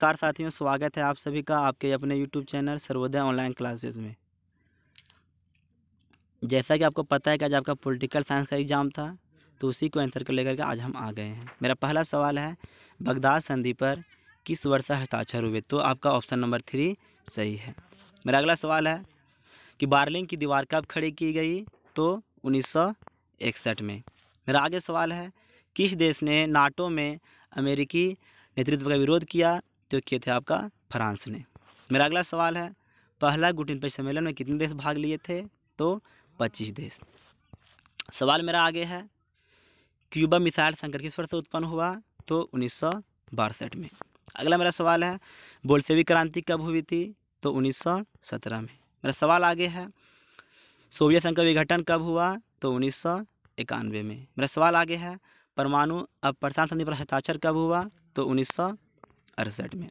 car साथियों स्वागत है आप सभी का आपके अपने YouTube channel Sarvodaya online classes में जैसा कि आपको पता है कि आज आपका पॉलिटिकल साइंस का एग्ज़ाम था तो उसी को आंसर को लेकर के आज हम आ गए हैं मेरा पहला सवाल है बगदाद संधि पर किस वर्ष हस्ताक्षर हुए तो आपका ऑप्शन नंबर थ्री सही है मेरा अगला सवाल है कि बार्लिंग की दीवार कब खड़ी की गई तो उन्नीस में मेरा आगे सवाल है किस देश ने नाटो में अमेरिकी नेतृत्व का विरोध किया नेतृत्व किए थे आपका फ्रांस ने मेरा अगला सवाल है पहला गुटिन पेश सम्मेलन में कितने देश भाग लिए थे तो पच्चीस देश सवाल मेरा आगे है क्यूबा मिसाइल संकट किस वर्ष उत्पन्न हुआ तो उन्नीस में अगला मेरा सवाल है बोलसेवी क्रांति कब हुई थी तो 1917 में मेरा सवाल आगे है सोवियत संघ का विघटन कब हुआ तो उन्नीस में मेरा सवाल आगे है परमाणु अब प्रशांत संधि पर हस्ताक्षर कब हुआ तो उन्नीस अड़सठ में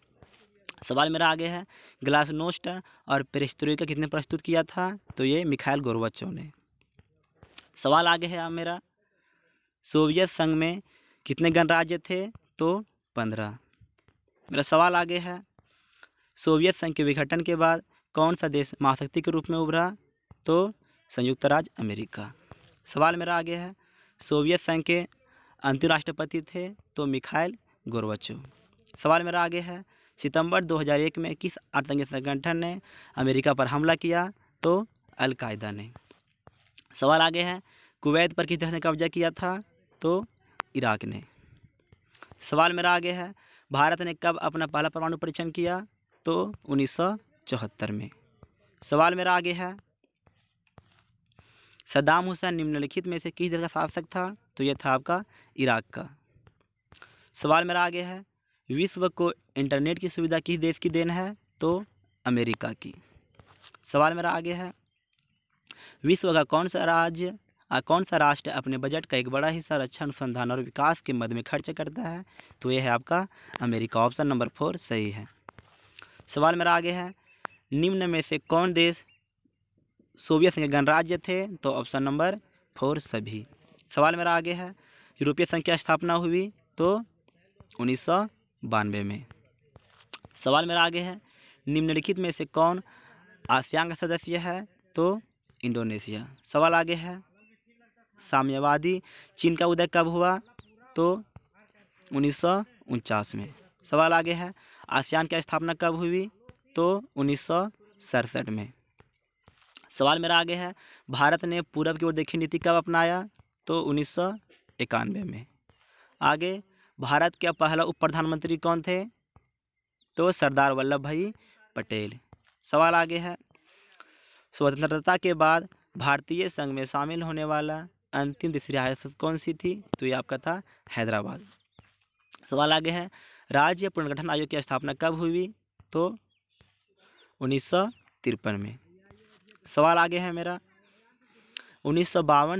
सवाल मेरा आगे है ग्लासनोस्ट और का कितने प्रस्तुत किया था तो ये मिखाइल गोरबचो ने सवाल आगे है मेरा सोवियत संघ में कितने गणराज्य थे तो पंद्रह मेरा सवाल आगे है सोवियत संघ के विघटन के बाद कौन सा देश महाशक्ति के रूप में उभरा तो संयुक्त राज्य अमेरिका सवाल मेरा आगे है सोवियत संघ के अंतिम राष्ट्रपति थे तो मिखाइल गोरबचो सवाल मेरा आगे है सितंबर 2001 में किस आतंकी संगठन ने अमेरिका पर हमला किया तो अलकायदा ने सवाल आगे है कुवैत पर किस देश ने कब्जा किया था तो इराक ने सवाल मेरा आगे है भारत ने कब अपना पहला परमाणु परीक्षण किया तो उन्नीस में सवाल मेरा आगे है सदाम हुसैन निम्नलिखित में से किस देश का शासक था तो यह था आपका इराक का सवाल मेरा आगे है विश्व को इंटरनेट की सुविधा किस देश की देन है तो अमेरिका की सवाल मेरा आगे है विश्व का कौन सा राज्य कौन सा राष्ट्र अपने बजट का एक बड़ा हिस्सा रक्षा अनुसंधान और विकास के मद में खर्च करता है तो यह है आपका अमेरिका ऑप्शन नंबर फोर सही है सवाल मेरा आगे है निम्न में से कौन देश सोवियत संघ गणराज्य थे तो ऑप्शन नंबर फोर सभी सवाल मेरा आगे है यूरोपीय संघ की स्थापना हुई तो उन्नीस बानवे में सवाल मेरा आगे है निम्नलिखित में से कौन आसियान का सदस्य है तो इंडोनेशिया सवाल आगे है साम्यवादी चीन का उदय कब हुआ तो उन्नीस में सवाल आगे है आसियान की स्थापना कब हुई तो उन्नीस में सवाल मेरा आगे है भारत ने पूरब की ओर देखी नीति कब अपनाया तो उन्नीस में आगे भारत के पहला उप प्रधानमंत्री कौन थे तो सरदार वल्लभ भाई पटेल सवाल आगे है स्वतंत्रता के बाद भारतीय संघ में शामिल होने वाला अंतिम तीसरी रियासत कौन सी थी तो ये आपका था हैदराबाद सवाल आगे है राज्य पुनर्गठन आयोग की स्थापना कब हुई तो उन्नीस में सवाल आगे है मेरा उन्नीस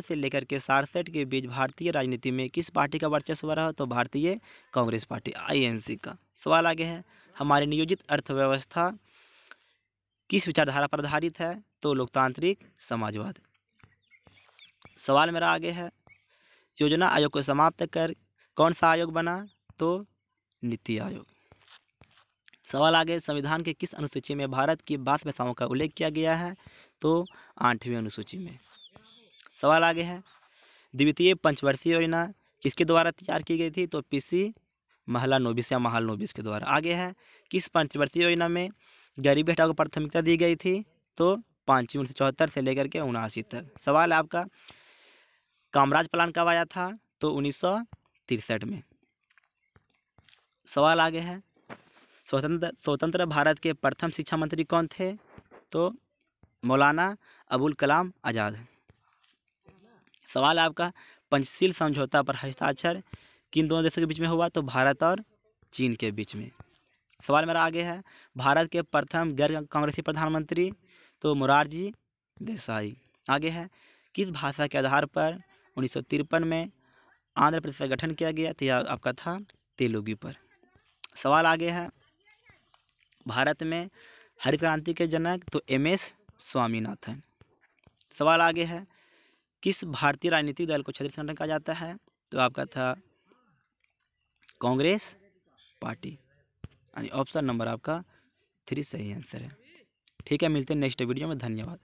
से लेकर के सड़सठ के बीच भारतीय राजनीति में किस पार्टी का वर्चस्व रहा तो भारतीय कांग्रेस पार्टी आईएनसी का सवाल आगे है हमारी नियोजित अर्थव्यवस्था किस विचारधारा पर आधारित है तो लोकतांत्रिक समाजवाद सवाल मेरा आगे है योजना आयोग को समाप्त कर कौन सा आयोग बना तो नीति आयोग सवाल आगे संविधान के किस अनुसूची में भारत की बात व्यवस्थाओं का उल्लेख किया गया है तो आठवीं अनुसूची में सवाल आगे है द्वितीय पंचवर्षीय योजना किसके द्वारा तैयार की गई थी तो पीसी महला नोबिस या महल नोबिस के द्वारा आगे है किस पंचवर्षीय योजना में गरीब हटाओ को प्राथमिकता दी गई थी तो पाँचवीं उन्नीस चौहत्तर से लेकर के उनासी तक सवाल आपका कामराज प्लान कब आया था तो उन्नीस में सवाल आगे है स्वतंत्र स्वतंत्र भारत के प्रथम शिक्षा मंत्री कौन थे तो मौलाना अबुल कलाम आज़ाद सवाल आपका पंचशील समझौता पर हस्ताक्षर किन दोनों देशों के बीच में हुआ तो भारत और चीन के बीच में सवाल मेरा आगे है भारत के प्रथम गैर कांग्रेसी प्रधानमंत्री तो मुरारजी देसाई आगे है किस भाषा के आधार पर उन्नीस में आंध्र प्रदेश का गठन किया गया तो यह आपका था तेलुगु पर सवाल आगे है भारत में हरित क्रांति के जनक तो एम एस स्वामीनाथन सवाल आगे है किस भारतीय राजनीतिक दल को क्षेत्रीय संगठन कहा जाता है तो आपका था कांग्रेस पार्टी यानी ऑप्शन नंबर आपका थ्री सही आंसर है ठीक है मिलते हैं नेक्स्ट वीडियो में धन्यवाद